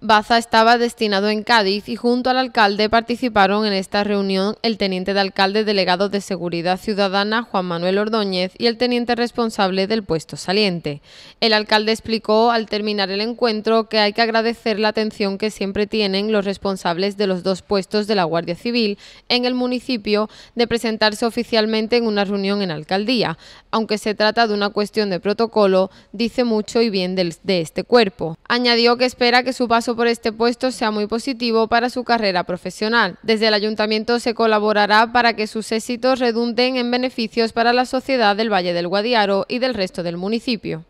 Baza estaba destinado en Cádiz y junto al alcalde participaron en esta reunión el teniente de alcalde delegado de Seguridad Ciudadana Juan Manuel Ordóñez y el teniente responsable del puesto saliente. El alcalde explicó al terminar el encuentro que hay que agradecer la atención que siempre tienen los responsables de los dos puestos de la Guardia Civil en el municipio de presentarse oficialmente en una reunión en alcaldía. Aunque se trata de una cuestión de protocolo, dice mucho y bien de este cuerpo. Añadió que espera que su paso por este puesto sea muy positivo para su carrera profesional. Desde el ayuntamiento se colaborará para que sus éxitos redunden en beneficios para la sociedad del Valle del Guadiaro y del resto del municipio.